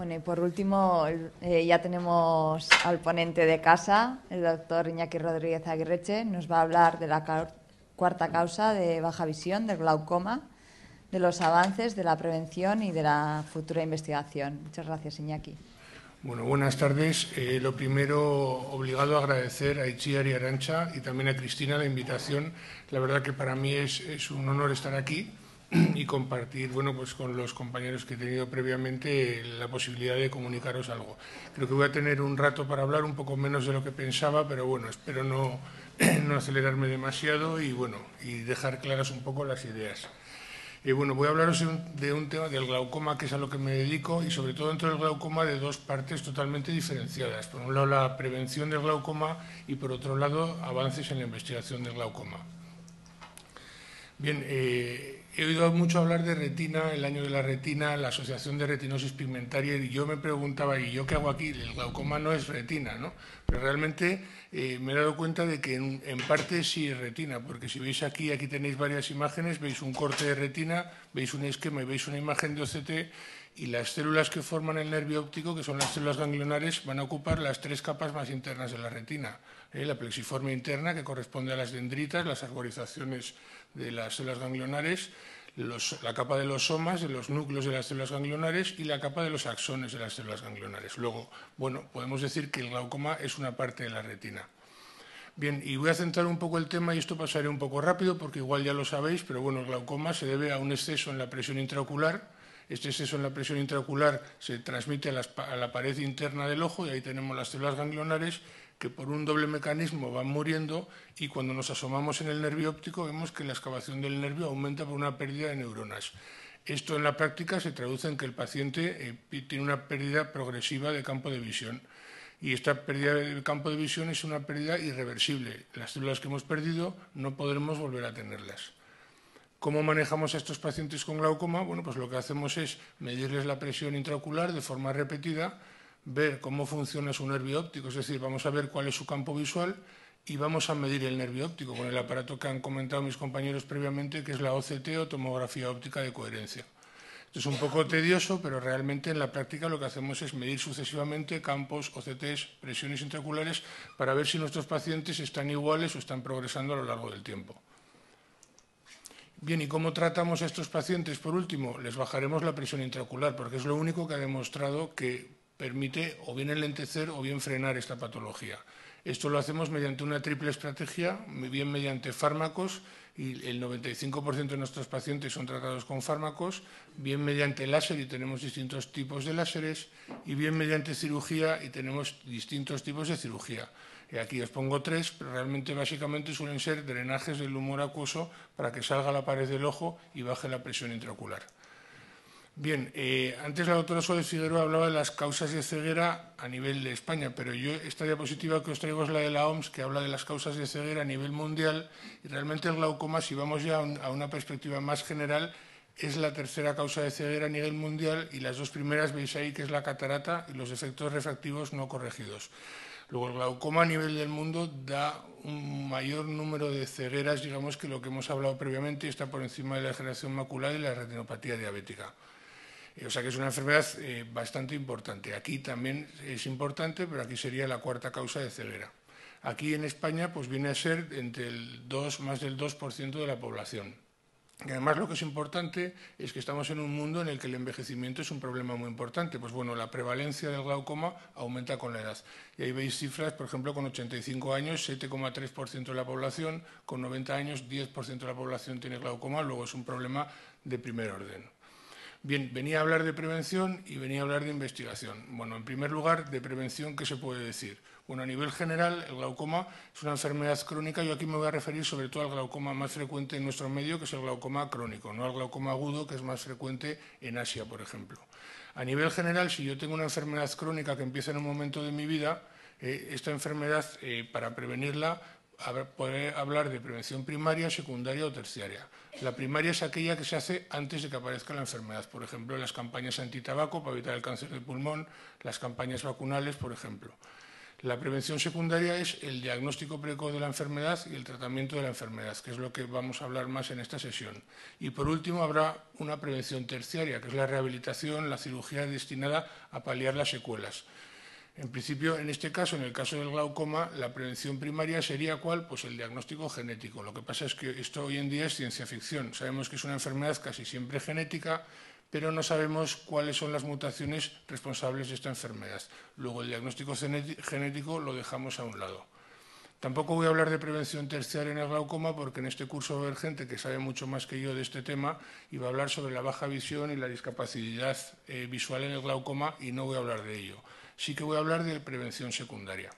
Bueno, y por último, eh, ya tenemos al ponente de casa, el doctor Iñaki Rodríguez Aguirreche. Nos va a hablar de la cuarta causa de baja visión, del glaucoma, de los avances, de la prevención y de la futura investigación. Muchas gracias, Iñaki. Bueno, buenas tardes. Eh, lo primero, obligado a agradecer a Itziar y Arancha y también a Cristina la invitación. La verdad que para mí es un honor estar aquí y compartir pues con los compañeros que he tenido previamente la posibilidad de comunicaros algo. Creo que voy a tener un rato para hablar, un poco menos de lo que pensaba, pero bueno, espero no, acelerarme demasiado y, bueno, y dejar claras un poco las ideas. Eh, bueno, voy a hablaros de un, tema del glaucoma, que es a lo que me dedico, y sobre todo dentro del glaucoma de dos partes totalmente diferenciadas. Por un lado, la prevención del glaucoma y, por otro lado, avances en la investigación del glaucoma. Bien, eh, he oído mucho hablar de retina, el año de la retina, la asociación de retinosis pigmentaria, y yo me preguntaba, ¿y yo qué hago aquí? El glaucoma no es retina, ¿no? Pero realmente eh, me he dado cuenta de que en, parte sí es retina, porque si veis aquí, aquí tenéis varias imágenes, veis un corte de retina, veis un esquema y veis una imagen de OCT, y las células que forman el nervio óptico, que son las células ganglionares, van a ocupar las tres capas más internas de la retina. ¿eh? La plexiforme interna, que corresponde a las dendritas, las arborizaciones de las células ganglionares, la capa de los somas, de los núcleos de las células ganglionares y la capa de los axones de las células ganglionares. Luego, bueno, podemos decir que el glaucoma es una parte de la retina. Bien, y voy a centrar un poco el tema y esto pasaré un poco rápido porque igual ya lo sabéis, pero bueno, el glaucoma se debe a un exceso en la presión intraocular. Este exceso en la presión intraocular se transmite a, a la pared interna del ojo y ahí tenemos las células ganglionares que por un doble mecanismo van muriendo y cuando nos asomamos en el nervio óptico vemos que la excavación del nervio aumenta por una pérdida de neuronas. Esto en la práctica se traduce en que el paciente eh, tiene una pérdida progresiva de campo de visión y esta pérdida de campo de visión es una pérdida irreversible. Las células que hemos perdido no podremos volver a tenerlas. ¿Cómo manejamos a estos pacientes con glaucoma? Bueno, pues lo que hacemos es medirles la presión intraocular de forma repetida ver cómo funciona su nervio óptico, es decir, vamos a ver cuál es su campo visual y vamos a medir el nervio óptico con el aparato que han comentado mis compañeros previamente, que es la OCT o tomografía óptica de coherencia. es un poco tedioso, pero realmente en la práctica lo que hacemos es medir sucesivamente campos, OCTs, presiones intraoculares para ver si nuestros pacientes están iguales o están progresando a lo largo del tiempo. Bien, ¿y cómo tratamos a estos pacientes? Por último, les bajaremos la presión intraocular, porque es lo único que ha demostrado que permite o bien enlentecer o bien frenar esta patología. Esto lo hacemos mediante una triple estrategia, bien mediante fármacos, y el 95% de nuestros pacientes son tratados con fármacos, bien mediante láser y tenemos distintos tipos de láseres, y bien mediante cirugía y tenemos distintos tipos de cirugía. aquí os pongo tres, pero realmente básicamente suelen ser drenajes del humor acuoso para que salga la pared del ojo y baje la presión intraocular. Bien, eh, antes la doctora Suárez Figueroa hablaba de las causas de ceguera a nivel de España, pero yo esta diapositiva que os traigo es la de la OMS, que habla de las causas de ceguera a nivel mundial, y realmente el glaucoma, si vamos ya a, una perspectiva más general, es la tercera causa de ceguera a nivel mundial y las dos primeras veis ahí que es la catarata y los efectos refractivos no corregidos. Luego el glaucoma a nivel del mundo da un mayor número de cegueras, digamos, que lo que hemos hablado previamente y está por encima de la generación macular y la retinopatía diabética. Eh, o sea que es una enfermedad eh, bastante importante. Aquí también es importante, pero aquí sería la cuarta causa de ceguera. Aquí en España pues, viene a ser entre el 2, más del 2% de la población. además lo que es importante es que estamos en un mundo en el que el envejecimiento es un problema muy importante. Pues bueno, la prevalencia del glaucoma aumenta con la edad. Y ahí veis cifras, por ejemplo, con 85 años, 7,3% de la población, con 90 años, 10% de la población tiene glaucoma, luego es un problema de primer orden. Bien, venía a hablar de prevención y venía a hablar de investigación. Bueno, en primer lugar, de prevención, ¿qué se puede decir? Bueno, a nivel general, el glaucoma es una enfermedad crónica. Yo aquí me voy a referir sobre todo al glaucoma más frecuente en nuestro medio, que es el glaucoma crónico, no al glaucoma agudo, que es más frecuente en Asia, por ejemplo. A nivel general, si yo tengo una enfermedad crónica que empieza en un momento de mi vida, eh, esta enfermedad, eh, para prevenirla, podré hablar de prevención primaria, secundaria o terciaria. La primaria es aquella que se hace antes de que aparezca la enfermedad, por ejemplo, las campañas antitabaco para evitar el cáncer de pulmón, las campañas vacunales, por ejemplo. La prevención secundaria es el diagnóstico precoz de la enfermedad y el tratamiento de la enfermedad, que es lo que vamos a hablar más en esta sesión. Y por último habrá una prevención terciaria, que es la rehabilitación, la cirugía destinada a paliar las secuelas. En principio, en este caso, en el caso del glaucoma, la prevención primaria sería cuál? Pues el diagnóstico genético. Lo que pasa es que esto hoy en día es ciencia ficción. Sabemos que es una enfermedad casi siempre genética, pero no sabemos cuáles son las mutaciones responsables de esta enfermedad. Luego, el diagnóstico genético lo dejamos a un lado. Tampoco voy a hablar de prevención terciaria en el glaucoma porque en este curso va a haber gente que sabe mucho más que yo de este tema y va a hablar sobre la baja visión y la discapacidad eh, visual en el glaucoma y no voy a hablar de ello sí que voy a hablar de prevención secundaria.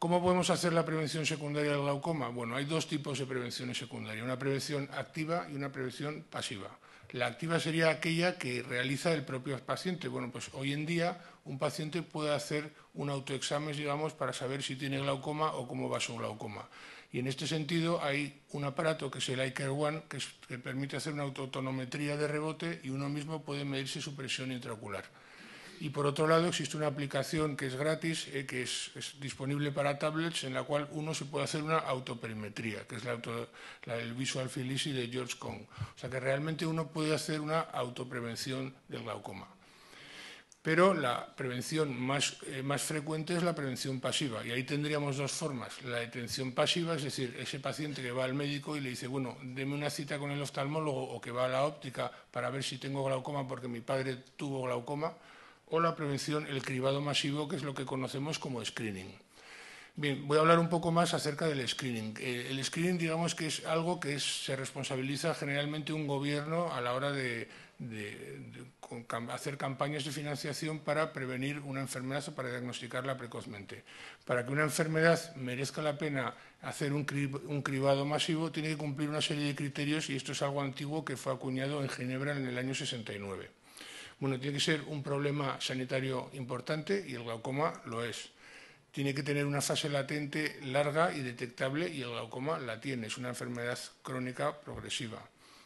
¿Cómo podemos hacer la prevención secundaria del glaucoma? Bueno, hay dos tipos de prevenciones secundarias, una prevención activa y una prevención pasiva. La activa sería aquella que realiza el propio paciente. Bueno, pues hoy en día un paciente puede hacer un autoexamen, digamos, para saber si tiene glaucoma o cómo va su glaucoma. Y en este sentido hay un aparato que es el iCare One que, permite hacer una autotonometría de rebote y uno mismo puede medirse su presión intraocular y por otro lado existe una aplicación que es gratis, eh, que es, disponible para tablets, en la cual uno se puede hacer una autoperimetría, que es la, del el Visual Felicity de George Kong. O sea que realmente uno puede hacer una autoprevención del glaucoma. Pero la prevención más, eh, más frecuente es la prevención pasiva. Y ahí tendríamos dos formas. La detención pasiva, es decir, ese paciente que va al médico y le dice, bueno, deme una cita con el oftalmólogo o que va a la óptica para ver si tengo glaucoma porque mi padre tuvo glaucoma o la prevención, el cribado masivo, que es lo que conocemos como screening. Bien, voy a hablar un poco más acerca del screening. Eh, el screening, digamos que es algo que se responsabiliza generalmente un gobierno a la hora de, hacer campañas de financiación para prevenir una enfermedad o para diagnosticarla precozmente. Para que una enfermedad merezca la pena hacer un cribado masivo, tiene que cumplir una serie de criterios y esto es algo antiguo que fue acuñado en Ginebra en el año 69. Bueno, tiene que ser un problema sanitario importante y el glaucoma lo es. Tiene que tener una fase latente larga y detectable y el glaucoma la tiene. Es una enfermedad crónica progresiva.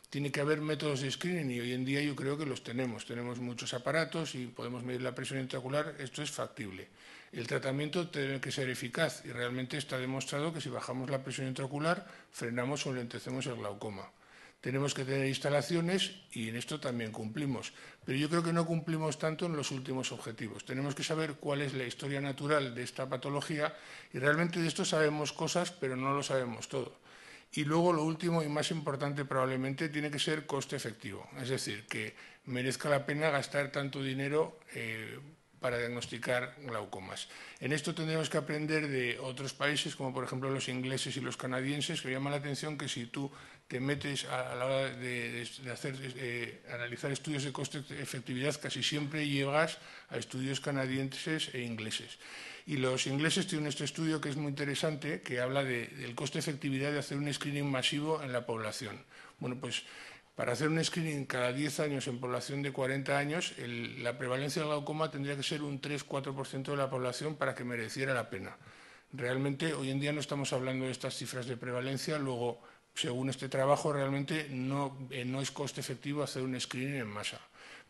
Tiene que haber métodos de screening y hoy en día yo creo que los tenemos. Tenemos muchos aparatos y podemos medir la presión intraocular. Esto es factible. El tratamiento tiene que ser eficaz y realmente está demostrado que si bajamos la presión intraocular frenamos o lentecemos el glaucoma tenemos que tener instalaciones y en esto también cumplimos. Pero yo creo que no cumplimos tanto en los últimos objetivos. Tenemos que saber cuál es la historia natural de esta patología y realmente de esto sabemos cosas, pero no lo sabemos todo. Y luego lo último y más importante probablemente tiene que ser coste efectivo, es decir, que merezca la pena gastar tanto dinero eh, para diagnosticar glaucomas. En esto tendremos que aprender de otros países, como por ejemplo los ingleses y los canadienses, que llama la atención que si tú ...que metes a, la hora de, eh, analizar estudios de coste-efectividad, casi siempre llegas a estudios canadienses e ingleses. Y los ingleses tienen este estudio que es muy interesante, que habla del coste-efectividad de hacer un screening masivo en la población. Bueno, pues para hacer un screening cada 10 años en población de 40 años, la prevalencia del glaucoma tendría que ser un 3-4% de la población para que mereciera la pena. Realmente hoy en día no estamos hablando de estas cifras de prevalencia, luego según este trabajo, realmente eh, no, es coste efectivo hacer un screening en masa.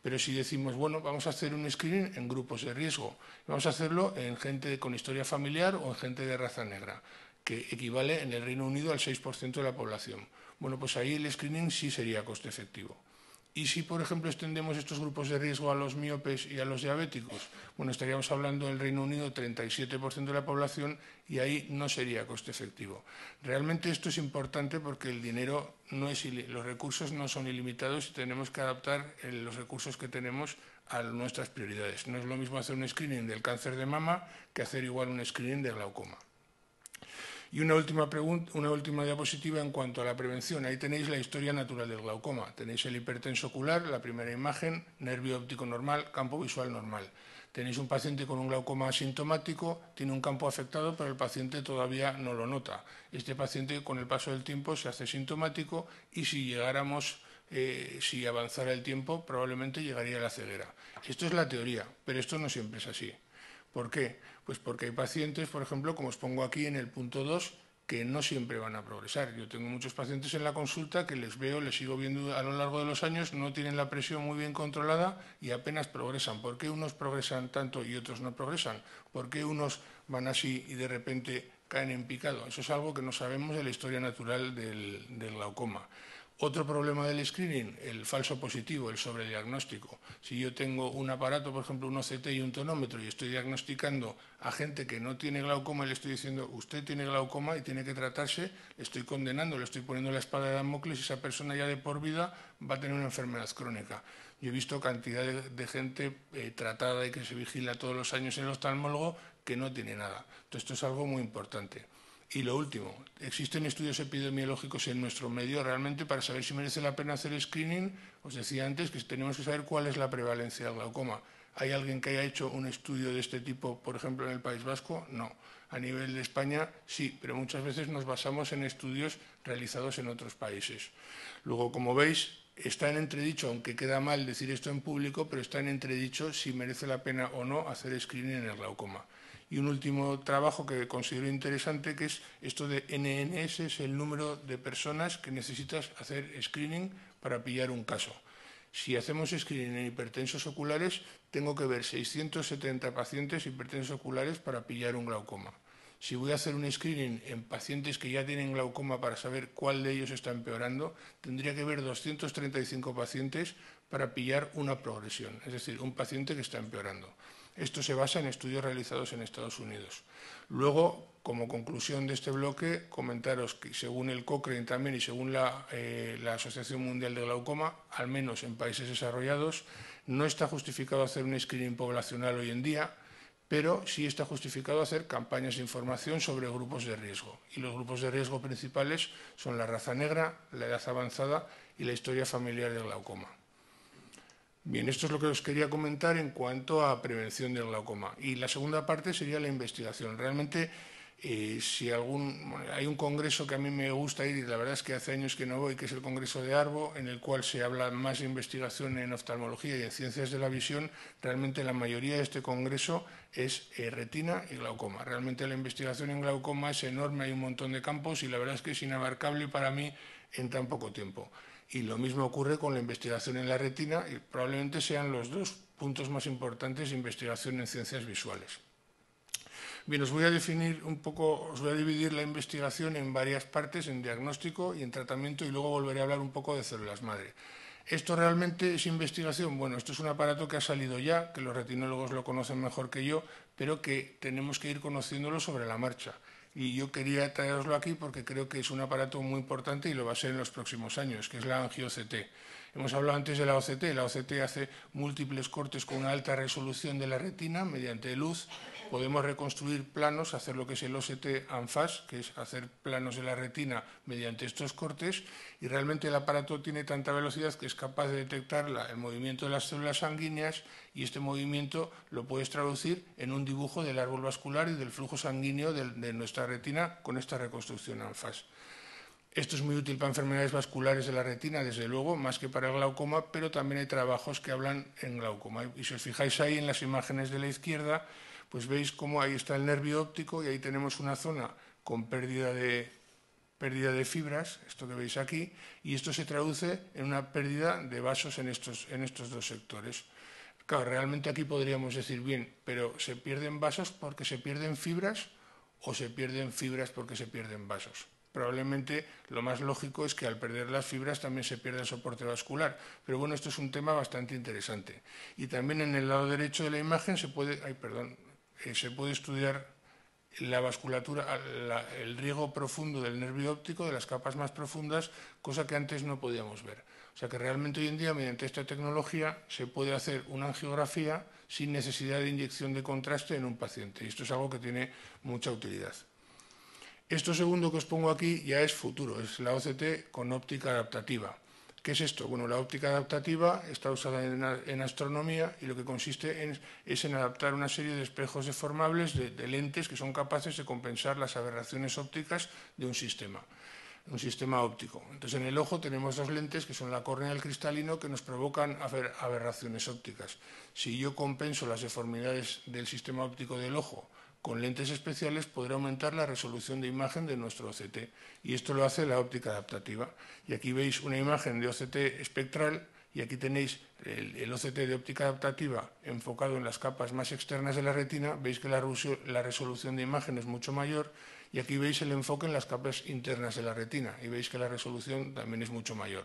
Pero si decimos, bueno, vamos a hacer un screening en grupos de riesgo, vamos a hacerlo en gente con historia familiar o en gente de raza negra, que equivale en el Reino Unido al 6% de la población. Bueno, pues ahí el screening sí sería coste efectivo. ¿Y si, por ejemplo, extendemos estos grupos de riesgo a los miopes y a los diabéticos? Bueno, estaríamos hablando del Reino Unido, 37% de la población, y ahí no sería coste efectivo. Realmente esto es importante porque el dinero no es los recursos no son ilimitados y tenemos que adaptar eh, los recursos que tenemos a nuestras prioridades. No es lo mismo hacer un screening del cáncer de mama que hacer igual un screening de glaucoma. Y una última, diapositiva en cuanto a la prevención. Ahí tenéis la historia natural del glaucoma. Tenéis el hipertenso ocular, la primera imagen, nervio óptico normal, campo visual normal. Tenéis un paciente con un glaucoma asintomático, tiene un campo afectado, pero el paciente todavía no lo nota. Este paciente con el paso del tiempo se hace sintomático y si llegáramos... Eh, si avanzara el tiempo, probablemente llegaría a la ceguera. Esto es la teoría, pero esto no siempre es así. ¿Por qué? Pues porque hay pacientes, por ejemplo, como os pongo aquí en el punto 2, que no siempre van a progresar. Yo tengo muchos pacientes en la consulta que les veo, les sigo viendo a lo largo de los años, no tienen la presión muy bien controlada y apenas progresan. ¿Por qué unos progresan tanto y otros no progresan? ¿Por qué unos van así y de repente caen en picado? Eso es algo que no sabemos de la historia natural del, del glaucoma. Otro problema del screening, el falso positivo, el sobrediagnóstico. Si yo tengo un aparato, por ejemplo, un OCT y un tonómetro, y estoy diagnosticando a gente que no tiene glaucoma y le estoy diciendo, usted tiene glaucoma y tiene que tratarse, le estoy condenando, le estoy poniendo la espada de Damocles y esa persona ya de por vida va a tener una enfermedad crónica. Yo he visto cantidad de, gente eh, tratada y que se vigila todos los años en el oftalmólogo que no tiene nada. Entonces, esto es algo muy importante. Y lo último, existen estudios epidemiológicos en nuestro medio realmente para saber si merece la pena hacer screening. Os decía antes que tenemos que saber cuál es la prevalencia del glaucoma. ¿Hay alguien que haya hecho un estudio de este tipo, por ejemplo, en el País Vasco? No. A nivel de España, sí, pero muchas veces nos basamos en estudios realizados en otros países. Luego, como veis, está en entredicho, aunque queda mal decir esto en público, pero está en entredicho si merece la pena o no hacer screening en el glaucoma. Y un último trabajo que considero interesante, que es esto de NNS, es el número de personas que necesitas hacer screening para pillar un caso. Si hacemos screening en hipertensos oculares, tengo que ver 670 pacientes hipertensos oculares para pillar un glaucoma. Si voy a hacer un screening en pacientes que ya tienen glaucoma para saber cuál de ellos está empeorando, tendría que ver 235 pacientes para pillar una progresión, es decir, un paciente que está empeorando. Esto se basa en estudios realizados en Estados Unidos. Luego, como conclusión de este bloque, comentaros que según el Cochrane también y según eh, la, Asociación Mundial de Glaucoma, al menos en países desarrollados, no está justificado hacer un screening poblacional hoy en día, pero sí está justificado hacer campañas de información sobre grupos de riesgo. Y los grupos de riesgo principales son la raza negra, la edad avanzada y la historia familiar de glaucoma. Bien, esto es lo que os quería comentar en cuanto a prevención del glaucoma. Y la segunda parte sería la investigación. Realmente, eh, si algún, hay un congreso que a mí me gusta ir, y la verdad es que hace años que no voy, que es el Congreso de Arbo, en el cual se habla más de investigación en oftalmología y en ciencias de la visión. Realmente la mayoría de este congreso es eh, retina y glaucoma. Realmente la investigación en glaucoma es enorme, hay un montón de campos y la verdad es que es inabarcable para mí en tan poco tiempo. Y lo mismo ocurre con la investigación en la retina y probablemente sean los dos puntos más importantes de investigación en ciencias visuales. Bien, os voy a definir un poco, os voy a dividir la investigación en varias partes, en diagnóstico y en tratamiento, y luego volveré a hablar un poco de células madre. ¿Esto realmente es investigación? Bueno, esto es un aparato que ha salido ya, que los retinólogos lo conocen mejor que yo, pero que tenemos que ir conociéndolo sobre la marcha y yo quería traeroslo aquí porque creo que es un aparato muy importante y lo va a ser en los próximos años, que es la angio-CT. Hemos hablado antes de la OCT. La OCT hace múltiples cortes con una alta resolución de la retina mediante luz podemos reconstruir planos, hacer lo que es el OCT ANFAS, que es hacer planos de la retina mediante estos cortes, y realmente el aparato tiene tanta velocidad que es capaz de detectar el movimiento de las células sanguíneas y este movimiento lo puedes traducir en un dibujo del árbol vascular y del flujo sanguíneo de, de nuestra retina con esta reconstrucción ANFAS. Esto es muy útil para enfermedades vasculares de la retina, desde luego, más que para el glaucoma, pero también hay trabajos que hablan en glaucoma. Y si os fijáis ahí en las imágenes de la izquierda, pues veis cómo ahí está el nervio óptico y ahí tenemos una zona con pérdida de, fibras, esto que veis aquí, y esto se traduce en una pérdida de vasos en estos, dos sectores. Claro, realmente aquí podríamos decir, bien, pero ¿se pierden vasos porque se pierden fibras o se pierden fibras porque se pierden vasos? Probablemente lo más lógico es que al perder las fibras también se pierda el soporte vascular. Pero bueno, esto es un tema bastante interesante. Y también en el lado derecho de la imagen se puede, ay, perdón, eh, se puede estudiar la vasculatura, el riego profundo del nervio óptico, de las capas más profundas, cosa que antes no podíamos ver. O sea que realmente hoy en día, mediante esta tecnología, se puede hacer una angiografía sin necesidad de inyección de contraste en un paciente. Y esto es algo que tiene mucha utilidad. Esto segundo que os pongo aquí ya es futuro, es la OCT con óptica adaptativa. ¿Qué es esto? Bueno, la óptica adaptativa está usada en, astronomía y lo que consiste es en adaptar una serie de espejos deformables de, lentes que son capaces de compensar las aberraciones ópticas de un sistema, un sistema óptico. Entonces, en el ojo tenemos dos lentes que son la córnea y el cristalino que nos provocan aberraciones ópticas. Si yo compenso las deformidades del sistema óptico del ojo con lentes especiales podrá aumentar la resolución de imagen de nuestro OCT y esto lo hace la óptica adaptativa. Y aquí veis una imagen de OCT espectral y aquí tenéis el, OCT de óptica adaptativa enfocado en las capas más externas de la retina. Veis que la, la resolución de imagen es mucho mayor y aquí veis el enfoque en las capas internas de la retina y veis que la resolución también es mucho mayor.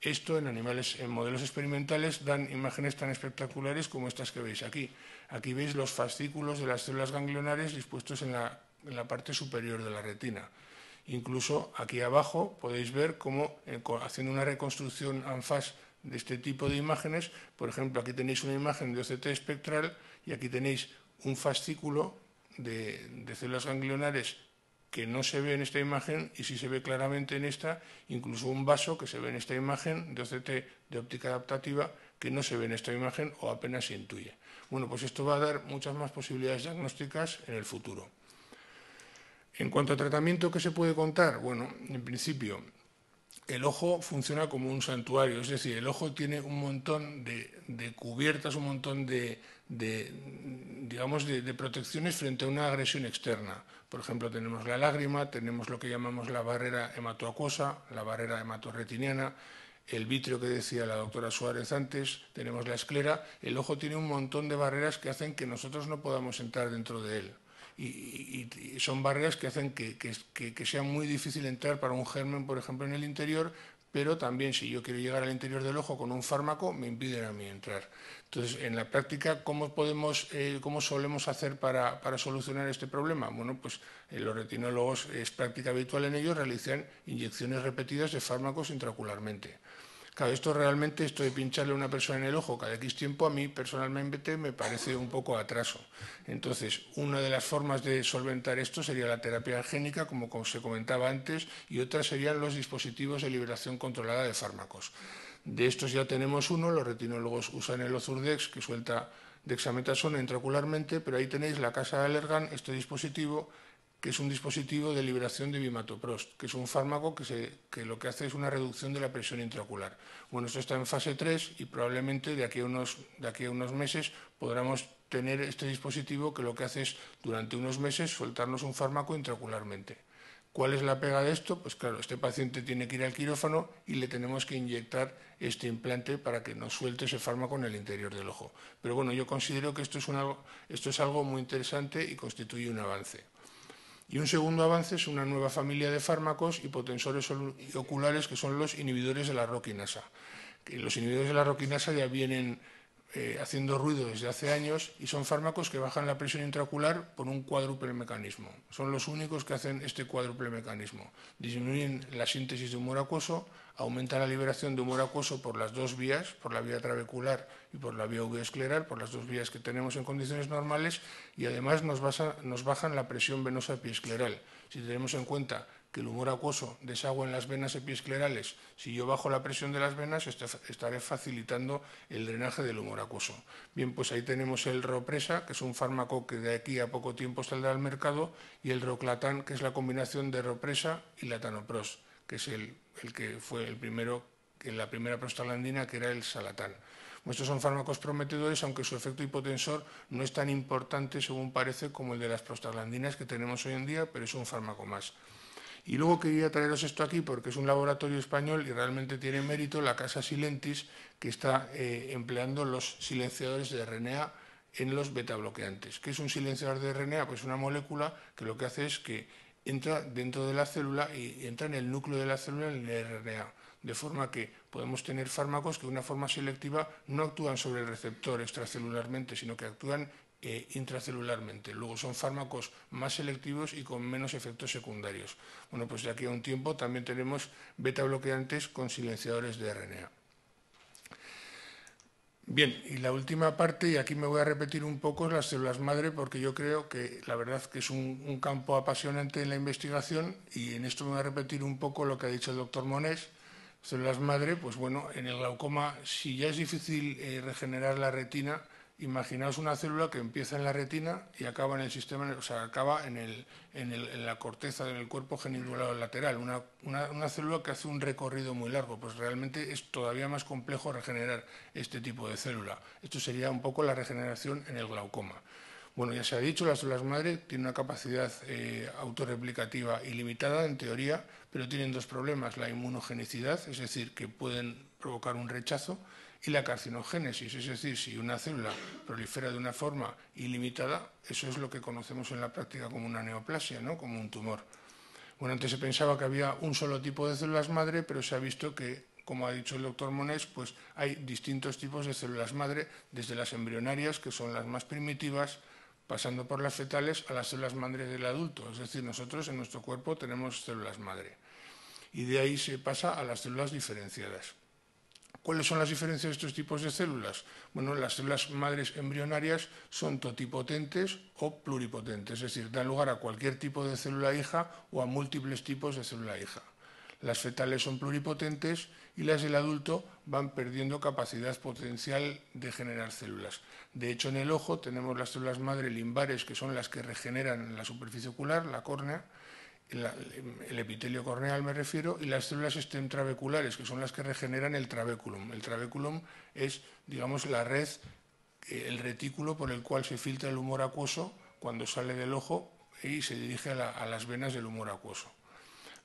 Esto en animales, en modelos experimentales, dan imágenes tan espectaculares como estas que veis aquí. Aquí veis los fascículos de las células ganglionares dispuestos en la, parte superior de la retina. Incluso aquí abajo podéis ver cómo, eh, haciendo una reconstrucción ANFAS de este tipo de imágenes, por ejemplo, aquí tenéis una imagen de OCT espectral y aquí tenéis un fascículo de, de células ganglionares que no se ve en esta imagen y sí se ve claramente en esta, incluso un vaso que se ve en esta imagen de OCT de óptica adaptativa que no se ve en esta imagen o apenas se intuye. Bueno, pues esto va a dar muchas más posibilidades diagnósticas en el futuro. En cuanto a tratamiento, ¿qué se puede contar? Bueno, en principio, el ojo funciona como un santuario, es decir, el ojo tiene un montón de, cubiertas, un montón de, digamos, de, protecciones frente a una agresión externa. Por ejemplo, tenemos la lágrima, tenemos lo que llamamos la barrera hematoacuosa, la barrera hematorretiniana, el vitrio que decía la doctora Suárez antes, tenemos la esclera, el ojo tiene un montón de barreras que hacen que nosotros no podamos entrar dentro de él. Y, son barreras que hacen que, sea muy difícil entrar para un germen, por ejemplo, en el interior, pero también si yo quiero llegar al interior del ojo con un fármaco, me impiden a mí entrar. Entonces, en la práctica, ¿cómo, podemos, eh, cómo solemos hacer para, solucionar este problema? Bueno, pues eh, los retinólogos, es práctica habitual en ellos, realizan inyecciones repetidas de fármacos intracularmente. Claro, esto realmente, esto de pincharle a una persona en el ojo cada X tiempo, a mí personalmente me parece un poco atraso. Entonces, una de las formas de solventar esto sería la terapia génica, como se comentaba antes, y otra serían los dispositivos de liberación controlada de fármacos. De estos ya tenemos uno, los retinólogos usan el Ozurdex, que suelta dexametasona intracularmente, pero ahí tenéis la casa de Allergan, este dispositivo que es un dispositivo de liberación de bimatoprost, que es un fármaco que, lo que hace es una reducción de la presión intraocular. Bueno, esto está en fase 3 y probablemente de aquí a unos, meses podremos tener este dispositivo que lo que hace es, durante unos meses, soltarnos un fármaco intraocularmente. ¿Cuál es la pega de esto? Pues claro, este paciente tiene que ir al quirófano y le tenemos que inyectar este implante para que nos suelte ese fármaco en el interior del ojo. Pero bueno, yo considero que esto es algo muy interesante y constituye un avance. Y un segundo avance es una nueva familia de fármacos hipotensores oculares que son los inhibidores de la roquinasa. Los inhibidores de la roquinasa ya vienen eh, haciendo ruido desde hace años y son fármacos que bajan la presión intraocular por un cuádruple mecanismo. Son los únicos que hacen este cuádruple mecanismo. Disminuyen la síntesis de humor acuoso, aumentan la liberación de humor acuoso por las dos vías, por la vía trabecular y por la vía escleral, por las dos vías que tenemos en condiciones normales y además nos, nos bajan la presión venosa piescleral. Si tenemos en cuenta que el humor acuoso desagua en las venas episclerales. Si yo bajo la presión de las venas, este estaré facilitando el drenaje del humor acuoso. Bien, pues ahí tenemos el Ropresa, que es un fármaco que de aquí a poco tiempo saldrá al mercado, y el Roclatán, que es la combinación de Ropresa y Latanopros, que es el, que fue el primero, la primera prostaglandina, que era el Salatán. Estos son fármacos prometedores, aunque su efecto hipotensor no es tan importante, según parece, como el de las prostaglandinas que tenemos hoy en día, pero es un fármaco más. Y luego quería traeros esto aquí porque es un laboratorio español y realmente tiene mérito la casa Silentis que está eh, empleando los silenciadores de RNA en los beta bloqueantes. ¿Qué es un silenciador de RNA? Pues una molécula que lo que hace es que entra dentro de la célula y entra en el núcleo de la célula en el RNA. De forma que podemos tener fármacos que de una forma selectiva no actúan sobre el receptor extracelularmente, sino que actúan eh, intracelularmente. Luego son fármacos más selectivos y con menos efectos secundarios. Bueno, pues de aquí a un tiempo también tenemos beta bloqueantes con silenciadores de RNA. Bien, y la última parte, y aquí me voy a repetir un poco, las células madre, porque yo creo que la verdad que es un, campo apasionante en la investigación, y en esto me voy a repetir un poco lo que ha dicho el doctor Monés. Células madre, pues bueno, en el glaucoma, si ya es difícil eh, regenerar la retina, imaginaos una célula que empieza en la retina y acaba en el sistema, o sea, acaba en, la corteza del cuerpo geniculado lateral, una, célula que hace un recorrido muy largo, pues realmente es todavía más complejo regenerar este tipo de célula. Esto sería un poco la regeneración en el glaucoma. Bueno, ya se ha dicho, las células madre tienen una capacidad eh, autorreplicativa ilimitada en teoría, pero tienen dos problemas, la inmunogenicidad, es decir, que pueden provocar un rechazo, y la carcinogénesis, es decir, si una célula prolifera de una forma ilimitada, eso es lo que conocemos en la práctica como una neoplasia, como un tumor. Bueno, antes se pensaba que había un solo tipo de células madre, pero se ha visto que, como ha dicho el doctor Monés, pues hay distintos tipos de células madre, desde las embrionarias, que son las más primitivas, pasando por las fetales a las células madre del adulto. Es decir, nosotros en nuestro cuerpo tenemos células madre. Y de ahí se pasa a las células diferenciadas. ¿Cuáles son las diferencias de estos tipos de células? Bueno, las células madres embrionarias son totipotentes o pluripotentes, es decir, dan lugar a cualquier tipo de célula hija o a múltiples tipos de célula hija. Las fetales son pluripotentes y las del adulto van perdiendo capacidad potencial de generar células. De hecho, en el ojo tenemos las células madre limbares, que son las que regeneran la superficie ocular, la córnea, el epitelio corneal me refiero, y las células extentraveculares, que son las que regeneran el trabeculum. El trabeculum es, digamos, la red, eh, el retículo por el cual se filtra el humor acuoso cuando sale del ojo y se dirige a las venas del humor acuoso.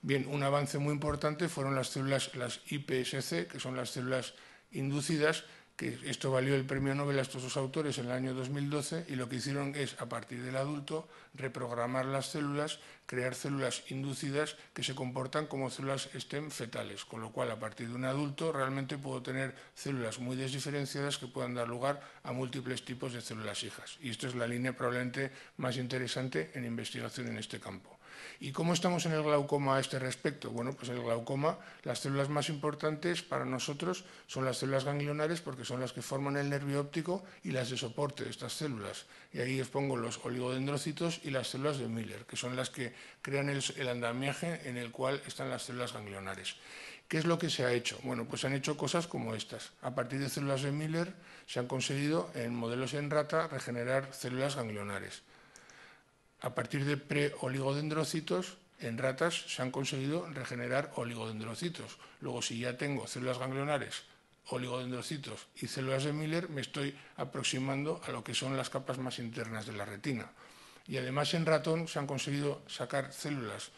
Bien, un avance muy importante fueron las células, las IPSC, que son las células inducidas, esto valió el premio Nobel a estos dos autores en el año 2012 y lo que hicieron es, a partir del adulto, reprogramar las células, crear células inducidas que se comportan como células STEM fetales, con lo cual a partir de un adulto realmente puedo tener células muy desdiferenciadas que puedan dar lugar a múltiples tipos de células hijas. Y esta es la línea probablemente más interesante en investigación en este campo. ¿Y cómo estamos en el glaucoma a este respecto? Bueno, pues en el glaucoma las células más importantes para nosotros son las células ganglionares porque son las que forman el nervio óptico y las de soporte de estas células. Y ahí expongo pongo los oligodendrocitos y las células de Miller, que son las que crean el, el andamiaje en el cual están las células ganglionares. ¿Qué es lo que se ha hecho? Bueno, pues se han hecho cosas como estas. A partir de células de Miller se han conseguido en modelos en rata regenerar células ganglionares a partir de pre-oligodendrocitos, en ratas se han conseguido regenerar oligodendrocitos. Luego, si ya tengo células ganglionares, oligodendrocitos y células de Miller, me estoy aproximando a lo que son las capas más internas de la retina. Y además en ratón se han conseguido sacar células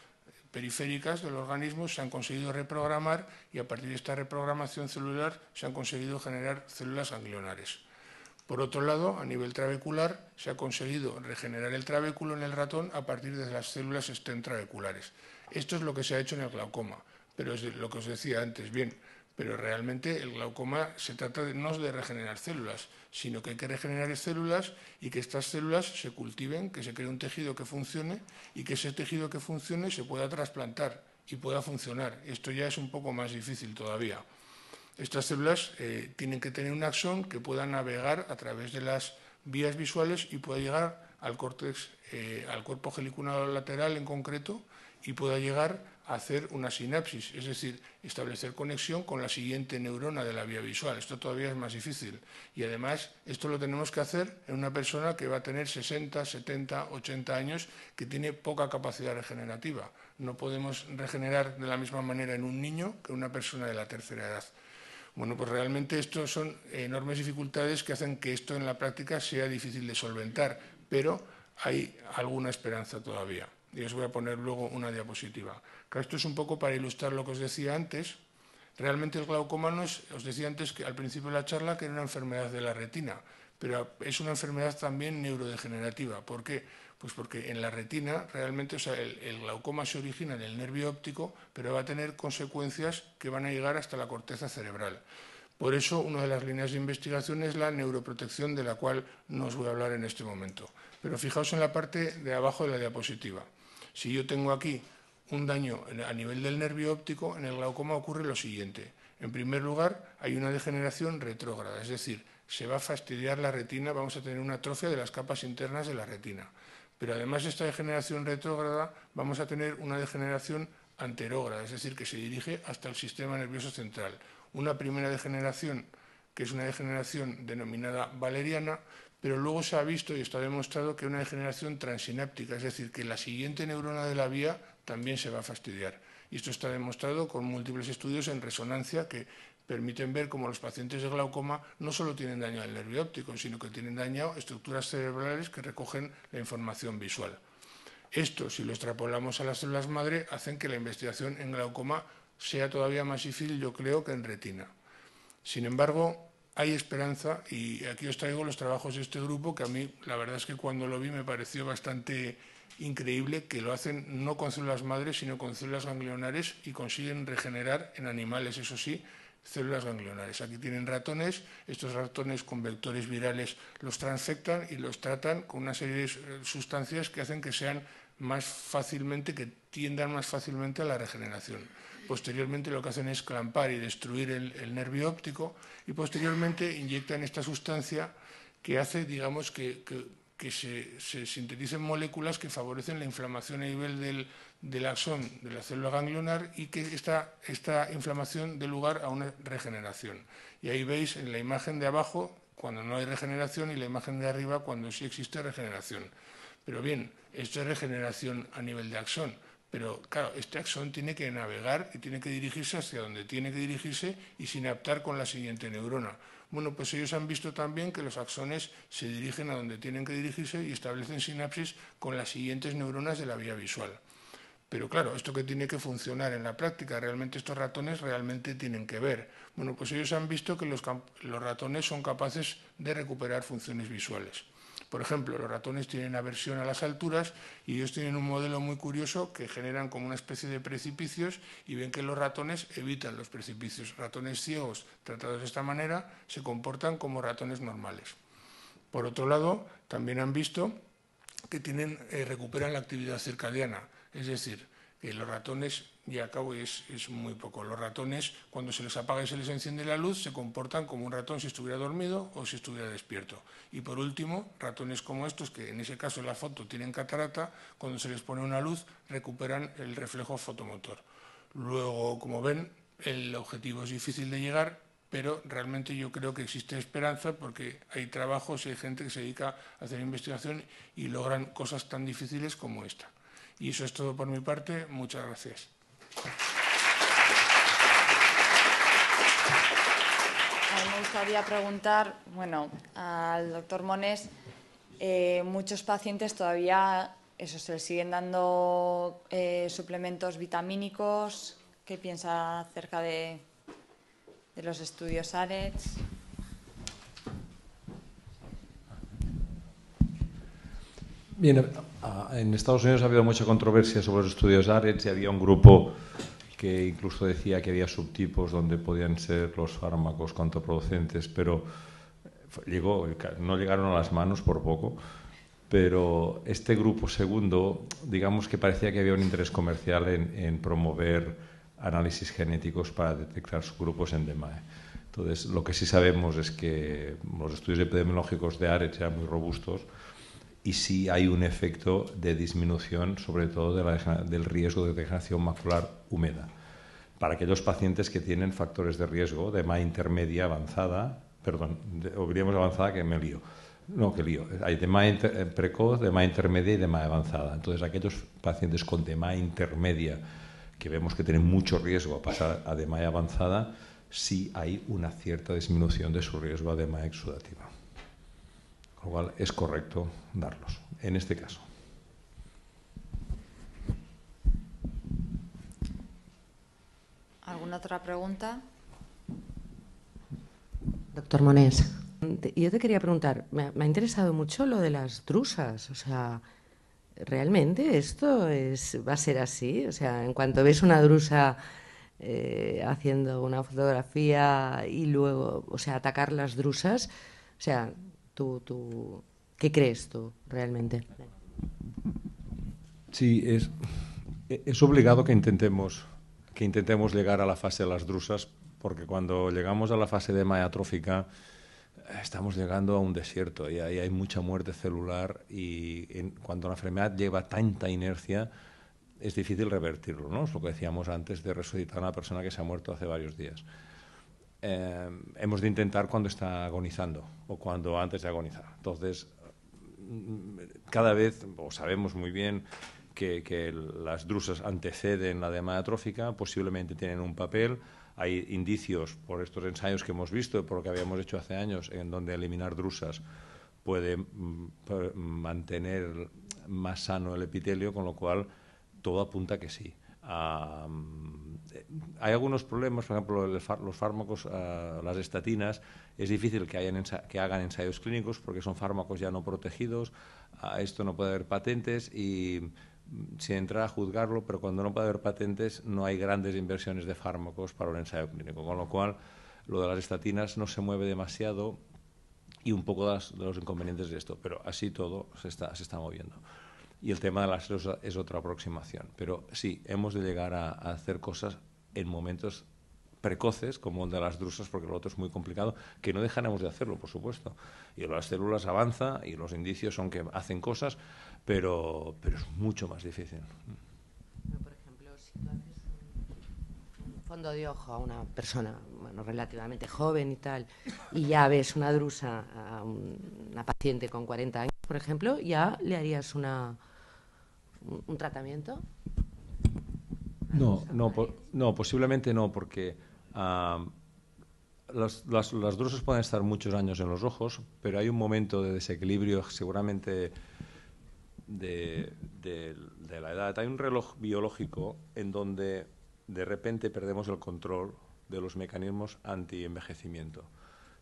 periféricas del organismo, se han conseguido reprogramar y a partir de esta reprogramación celular se han conseguido generar células ganglionares. Por otro lado, a nivel trabecular, se ha conseguido regenerar el trabéculo en el ratón a partir de las células estentrabeculares. Esto es lo que se ha hecho en el glaucoma, pero es lo que os decía antes. Bien, pero realmente el glaucoma se trata no de regenerar células, sino que hay que regenerar células y que estas células se cultiven, que se cree un tejido que funcione y que ese tejido que funcione se pueda trasplantar y pueda funcionar. Esto ya es un poco más difícil todavía. Estas células eh, tienen que tener un axón que pueda navegar a través de las vías visuales y pueda llegar al córtex, eh, al cuerpo geliculado lateral en concreto, y pueda llegar a hacer una sinapsis, es decir, establecer conexión con la siguiente neurona de la vía visual. Esto todavía es más difícil. Y además, esto lo tenemos que hacer en una persona que va a tener 60, 70, 80 años, que tiene poca capacidad regenerativa. No podemos regenerar de la misma manera en un niño que en una persona de la tercera edad. Bueno, pues realmente estos son enormes dificultades que hacen que esto en la práctica sea difícil de solventar, pero hay alguna esperanza todavía. Y os voy a poner luego una diapositiva. Esto es un poco para ilustrar lo que os decía antes. Realmente el glaucoma, os decía antes que al principio de la charla, que era una enfermedad de la retina pero es una enfermedad también neurodegenerativa. ¿Por qué? Pues porque en la retina realmente, el, el, glaucoma se origina en el nervio óptico, pero va a tener consecuencias que van a llegar hasta la corteza cerebral. Por eso, una de las líneas de investigación es la neuroprotección, de la cual no os voy a hablar en este momento. Pero fijaos en la parte de abajo de la diapositiva. Si yo tengo aquí un daño a nivel del nervio óptico, en el glaucoma ocurre lo siguiente. En primer lugar, hay una degeneración retrógrada, es decir, se va a fastidiar la retina, vamos a tener una atrofia de las capas internas de la retina. Pero además de esta degeneración retrógrada, vamos a tener una degeneración anterógrada, es decir, que se dirige hasta el sistema nervioso central. Una primera degeneración, que es una degeneración denominada valeriana, pero luego se ha visto y está demostrado que una degeneración transináptica, es decir, que la siguiente neurona de la vía también se va a fastidiar. Y esto está demostrado con múltiples estudios en resonancia que permiten ver cómo los pacientes de glaucoma no solo tienen daño al nervio óptico, sino que tienen daño estructuras cerebrales que recogen la información visual. Esto, si lo extrapolamos a las células madre, hacen que la investigación en glaucoma sea todavía más difícil, yo creo, que en retina. Sin embargo, hay esperanza y aquí os traigo los trabajos de este grupo que a mí, la verdad es que cuando lo vi me pareció bastante increíble que lo hacen no con células madres, sino con células ganglionares y consiguen regenerar en animales, eso sí, células ganglionares. Aquí tienen ratones, estos ratones con vectores virales los transfectan y los tratan con una serie de sustancias que hacen que sean más fácilmente, que tiendan más fácilmente a la regeneración. Posteriormente lo que hacen es clampar y destruir el, nervio óptico y posteriormente inyectan esta sustancia que hace, digamos, que, se, se sinteticen moléculas que favorecen la inflamación a nivel del, del axón de la célula ganglionar y que esta, esta inflamación dé lugar a una regeneración. Y ahí veis en la imagen de abajo cuando no hay regeneración y la imagen de arriba cuando sí existe regeneración. Pero bien, esto es regeneración a nivel de axón. Pero claro, este axón tiene que navegar y tiene que dirigirse hacia donde tiene que dirigirse y sinaptar con la siguiente neurona. Bueno, pues ellos han visto también que los axones se dirigen a donde tienen que dirigirse y establecen sinapsis con las siguientes neuronas de la vía visual. Pero claro, esto que tiene que funcionar en la práctica, realmente estos ratones realmente tienen que ver. Bueno, pues ellos han visto que los, ratones son capaces de recuperar funciones visuales. Por ejemplo, los ratones tienen aversión a las alturas y ellos tienen un modelo muy curioso que generan como una especie de precipicios y ven que los ratones evitan los precipicios. Ratones ciegos tratados de esta manera se comportan como ratones normales. Por otro lado, también han visto que eh, recuperan la actividad circadiana. Es decir, que los ratones, y acabo, es, es muy poco, los ratones cuando se les apaga y se les enciende la luz se comportan como un ratón si estuviera dormido o si estuviera despierto. Y por último, ratones como estos, que en ese caso en la foto tienen catarata, cuando se les pone una luz recuperan el reflejo fotomotor. Luego, como ven, el objetivo es difícil de llegar, pero realmente yo creo que existe esperanza porque hay trabajos y hay gente que se dedica a hacer investigación y logran cosas tan difíciles como esta. Y eso es todo por mi parte. Muchas gracias. me gustaría preguntar, bueno, al doctor Mones, eh, muchos pacientes todavía eso, se les siguen dando eh, suplementos vitamínicos. ¿Qué piensa acerca de, de los estudios ARETS? Bien, en Estados Unidos ha habido mucha controversia sobre los estudios ARETS y había un grupo que incluso decía que había subtipos donde podían ser los fármacos contraproducentes, pero llegó, no llegaron a las manos por poco. Pero este grupo segundo, digamos que parecía que había un interés comercial en, promover análisis genéticos para detectar subgrupos en DMAE. ¿eh? Entonces, lo que sí sabemos es que los estudios epidemiológicos de ARETS eran muy robustos y sí hay un efecto de disminución, sobre todo del riesgo de degeneración macular húmeda. Para aquellos pacientes que tienen factores de riesgo de más intermedia avanzada, perdón, diríamos avanzada que me lío. No, que lío. Hay de inter, eh, precoz, de más intermedia y de más avanzada. Entonces, aquellos pacientes con de más intermedia que vemos que tienen mucho riesgo a pasar a de más avanzada, sí hay una cierta disminución de su riesgo a dema exudativa. Lo cual es correcto darlos, en este caso. ¿Alguna otra pregunta? Doctor Monés, yo te quería preguntar, me ha, interesado mucho lo de las drusas, o sea, ¿realmente esto es, va a ser así? O sea, en cuanto ves una drusa eh, haciendo una fotografía y luego, o sea, atacar las drusas, o sea, tú, ¿qué crees tú realmente? Sí, es, es obligado que intentemos, que intentemos llegar a la fase de las drusas, porque cuando llegamos a la fase de maia trófica estamos llegando a un desierto y ahí hay mucha muerte celular y cuando la enfermedad lleva tanta inercia es difícil revertirlo, ¿no? Es lo que decíamos antes de resucitar a una persona que se ha muerto hace varios días. Eh, hemos de intentar cuando está agonizando o cuando antes de agonizar. Entonces, mm, cada vez, o sabemos muy bien que, las drusas anteceden la demanda atrófica, posiblemente tienen un papel. Hay indicios por estos ensayos que hemos visto, por lo que habíamos hecho hace años, en donde eliminar drusas puede mm, mantener más sano el epitelio, con lo cual todo apunta que sí. Ah, mm, hay algunos problemas, por ejemplo, los fármacos, eh, las estatinas, es difícil que, hayan que hagan ensayos clínicos porque son fármacos ya no protegidos, a esto no puede haber patentes y mm, se entra a juzgarlo, pero cuando no puede haber patentes no hay grandes inversiones de fármacos para un ensayo clínico, con lo cual lo de las estatinas no se mueve demasiado y un poco de, los inconvenientes de esto, pero así todo se está, moviendo. Y el tema de las es otra aproximación. Pero sí, hemos de llegar a hacer cosas en momentos precoces, como el de las drusas, porque lo otro es muy complicado, que no dejaremos de hacerlo, por supuesto. Y las células avanza y los indicios son que hacen cosas, pero, pero es mucho más difícil. por ejemplo, si tú haces un, fondo de ojo a una persona bueno, relativamente joven y tal, y ya ves una drusa a una paciente con 40 años, por ejemplo, ¿ya le harías una, un tratamiento? No, no, posiblemente no, porque ah, las, las, pueden estar muchos años en los ojos, pero hay un momento de desequilibrio seguramente de, la edad. Hay un reloj biológico en donde de repente perdemos el control de los mecanismos anti-envejecimiento.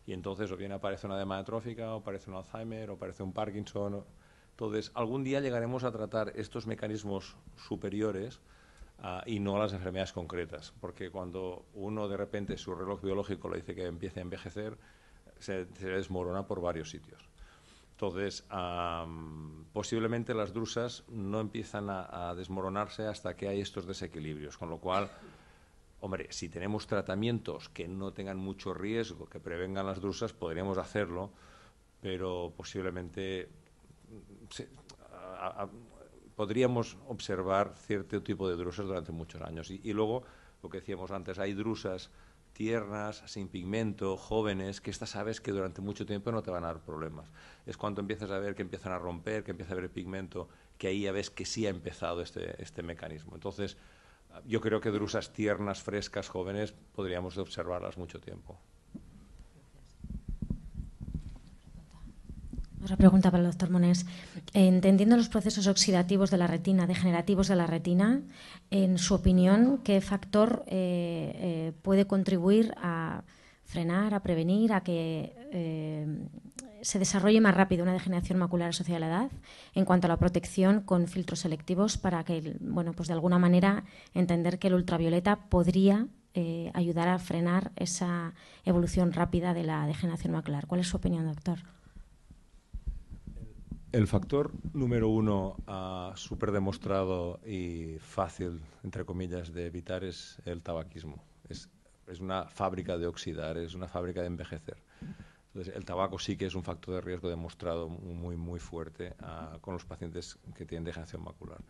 Y entonces o bien aparece una demencia trófica, o aparece un Alzheimer, o aparece un Parkinson. Entonces, algún día llegaremos a tratar estos mecanismos superiores Ah, y no a las enfermedades concretas, porque cuando uno de repente su reloj biológico le dice que empiece a envejecer, se, desmorona por varios sitios. Entonces, posiblemente las drusas no empiezan a, desmoronarse hasta que hay estos desequilibrios, con lo cual, hombre, si tenemos tratamientos que no tengan mucho riesgo, que prevengan las drusas, podríamos hacerlo, pero posiblemente podríamos observar cierto tipo de drusas durante muchos años. Y, luego, lo que decíamos antes, hay drusas tiernas, sin pigmento, jóvenes, que estas sabes que durante mucho tiempo no te van a dar problemas. Es cuando empiezas a ver que empiezan a romper, que empieza a haber pigmento, que ahí ya ves que sí ha empezado este, este mecanismo. Entonces, yo creo que drusas tiernas, frescas, jóvenes, podríamos observarlas mucho tiempo. Otra pregunta para el doctor Monés. Eh, entendiendo los procesos oxidativos de la retina, degenerativos de la retina, en su opinión, ¿qué factor eh, eh, puede contribuir a frenar, a prevenir, a que se desarrolle más rápido una degeneración macular asociada a la edad en cuanto a la protección con filtros selectivos para que, bueno, pues de alguna manera entender que el ultravioleta podría ayudar a frenar esa evolución rápida de la degeneración macular. ¿Cuál es su opinión, doctor? El factor número uno ah, súper demostrado y fácil, entre comillas, de evitar es el tabaquismo. Es, una fábrica de oxidar, es una fábrica de envejecer. el tabaco sí que es un factor de riesgo demostrado muy, muy fuerte ah, con los pacientes que tienen degeneración macular.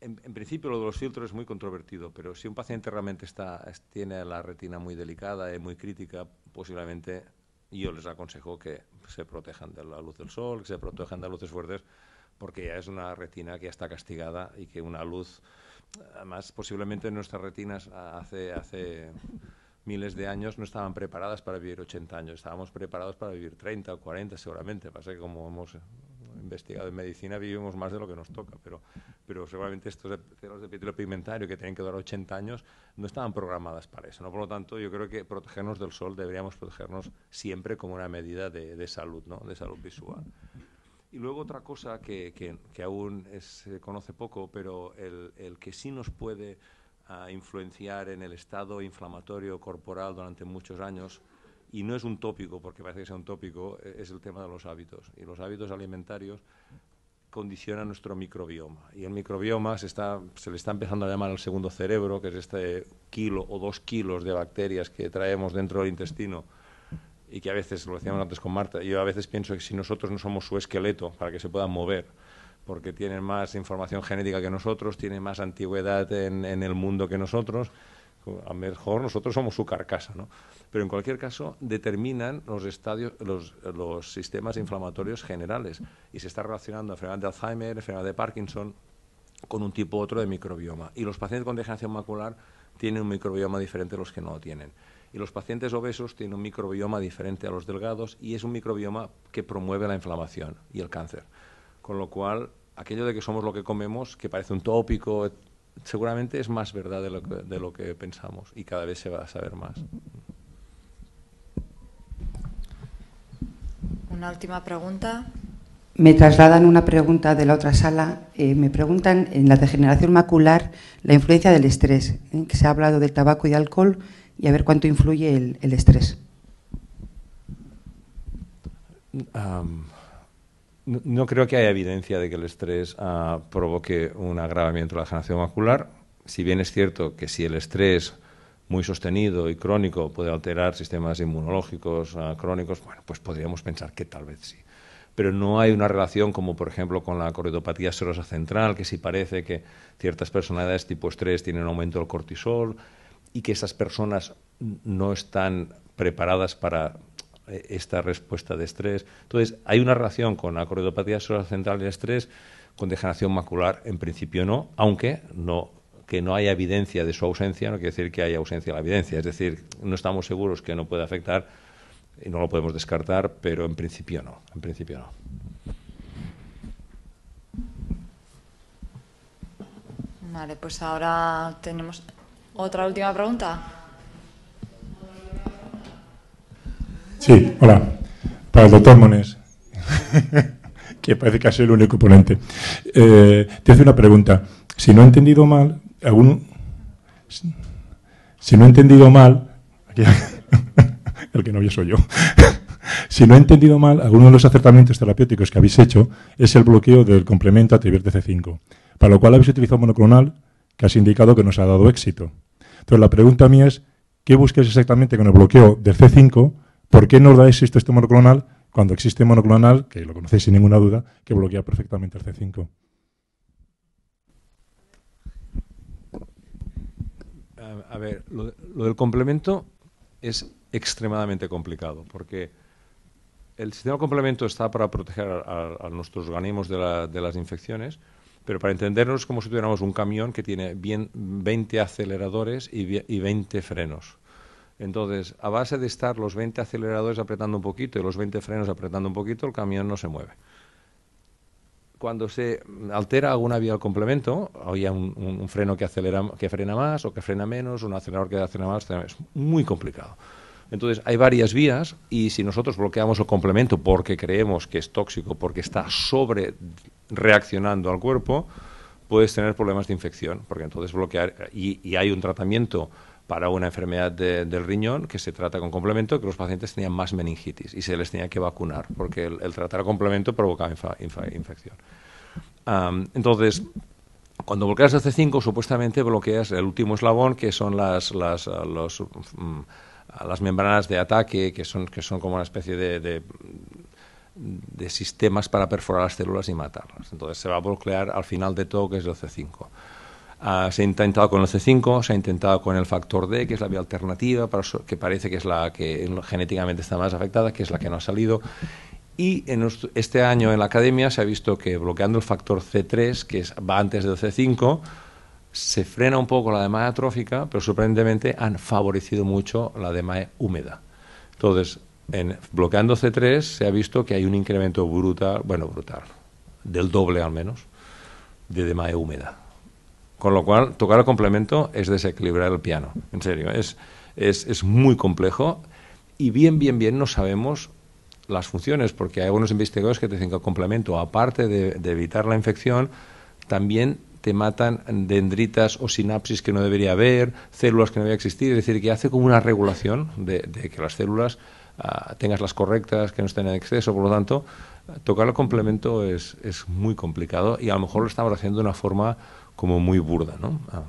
en, principio, lo de los filtros es muy controvertido, pero si un paciente realmente está, tiene la retina muy delicada y muy crítica, posiblemente y yo les aconsejo que se protejan de la luz del sol, que se protejan de luces fuertes, porque ya es una retina que ya está castigada y que una luz, además posiblemente nuestras retinas hace, hace miles de años no estaban preparadas para vivir 80 años, estábamos preparados para vivir 30 o 40 seguramente, pasa que como hemos investigado en medicina vivimos más de lo que nos toca, pero, pero seguramente estos celos de epitelio pigmentario que tienen que durar 80 años no estaban programadas para eso. Por lo tanto, yo creo que protegernos del sol deberíamos protegernos siempre como una medida de, salud, ¿no? de salud visual. Y luego otra cosa que, que, aún se conoce poco, pero el, que sí nos puede ah, influenciar en el estado inflamatorio corporal durante muchos años y no es un tópico, porque parece que sea un tópico, e-, es el tema de los hábitos. Y los hábitos alimentarios condicionan nuestro microbioma. Y el microbioma se, está, se le está empezando a llamar el segundo cerebro, que es este kilo o dos kilos de bacterias que traemos dentro del intestino y que a veces, lo decíamos antes con Marta, yo a veces pienso que si nosotros no somos su esqueleto para que se puedan mover, porque tienen más información genética que nosotros, tienen más antigüedad en el mundo que nosotros, a mejor nosotros somos su carcasa, ¿no? Pero en cualquier caso determinan los estadios, los, los sistemas inflamatorios generales y se está relacionando enfermedad de Alzheimer, enfermedad de Parkinson con un tipo u otro de microbioma. Y los pacientes con degeneración macular tienen un microbioma diferente a los que no lo tienen. Y los pacientes obesos tienen un microbioma diferente a los delgados y es un microbioma que promueve la inflamación y el cáncer. Con lo cual, aquello de que somos lo que comemos, que parece un tópico, seguramente es más verdad de lo, que, pensamos y cada vez se va a saber más. Una última pregunta. Me trasladan una pregunta de la otra sala. Eh, me preguntan en la degeneración macular la influencia del estrés, ¿eh? que se ha hablado del tabaco y de alcohol, y a ver cuánto influye el, estrés no creo que haya evidencia de que el estrés ah, provoque un agravamiento de la generación macular. Si bien es cierto que si el estrés muy sostenido y crónico puede alterar sistemas inmunológicos ah, crónicos, bueno, pues podríamos pensar que tal vez sí. Pero no hay una relación como, por ejemplo, con la corridopatía serosa central, que sí parece que ciertas personalidades tipo estrés tienen aumento del cortisol y que esas personas no están preparadas para eh, esta respuesta de estrés. Entonces, ¿hay una relación con la solar central y el estrés? Con degeneración macular, en principio no, aunque no que no haya evidencia de su ausencia no quiere decir que haya ausencia de la evidencia. Es decir, no estamos seguros que no puede afectar y no lo podemos descartar, pero en principio no. En principio no. Vale, pues ahora tenemos otra última pregunta. Sí, hola. Para el doctor Monés, que parece que ha sido el único ponente. Eh, te hace una pregunta. Si no he entendido mal, algún. Si no he entendido mal. el que no vio soy yo. si no he entendido mal, alguno de los acertamientos terapéuticos que habéis hecho es el bloqueo del complemento a c 5 para lo cual habéis utilizado monoclonal, que has indicado que nos ha dado éxito. Entonces, la pregunta mía es: ¿qué buscáis exactamente con el bloqueo del C5 ¿Por qué no dais esto este monoclonal cuando existe monoclonal, que lo conocéis sin ninguna duda, que bloquea perfectamente el C5? A ver, lo, del complemento es extremadamente complicado, porque el sistema complemento está para proteger a, nuestros organismos de, las infecciones, pero para entendernos es como si tuviéramos un camión que tiene bien 20 aceleradores y, y 20 frenos. Entonces, a base de estar los 20 aceleradores apretando un poquito y los 20 frenos apretando un poquito, el camión no se mueve. Cuando se altera alguna vía al complemento, hay un, freno que, acelera, que frena más o que frena menos, un acelerador que acelera más, es muy complicado. Entonces, hay varias vías y si nosotros bloqueamos el complemento porque creemos que es tóxico, porque está sobre reaccionando al cuerpo, puedes tener problemas de infección, porque entonces bloquear y, y hay un tratamiento para una enfermedad del riñón que se trata con complemento, que los pacientes tenían más meningitis y se les tenía que vacunar, porque el, tratar tratar complemento provocaba infección. entonces, cuando bloqueas el C5, supuestamente bloqueas el último eslabón, que son las, las, mm, las membranas de ataque, que son, que son como una especie de, de, de sistemas para perforar las células y matarlas. Entonces, se va a bloquear al final de todo, que es el C5. Ah, se ha intentado con el C5, se ha intentado con el factor D, que es la vía alternativa, que parece que es la que genéticamente está más afectada, que es la que no ha salido. Y este año en la academia se ha visto que bloqueando el factor C3, que es, va antes del C5, se frena un poco la demanda trófica, pero sorprendentemente han favorecido mucho la demanda húmeda. Entonces, en, bloqueando C3 se ha visto que hay un incremento brutal, bueno, brutal, del doble al menos, de demanda húmeda. Con lo cual, tocar el complemento es desequilibrar el piano, en serio, es, muy complejo y bien, bien, bien no sabemos las funciones, porque hay algunos investigadores que te dicen que el complemento, aparte de, evitar la infección, también te matan dendritas o sinapsis que no debería haber, células que no debería existir, es decir, que hace como una regulación de, que las células ah, tengas las correctas, que no estén en exceso, por lo tanto, tocar el complemento es, es muy complicado y a lo mejor lo estamos haciendo de una forma como muy burda, ¿no? Ah.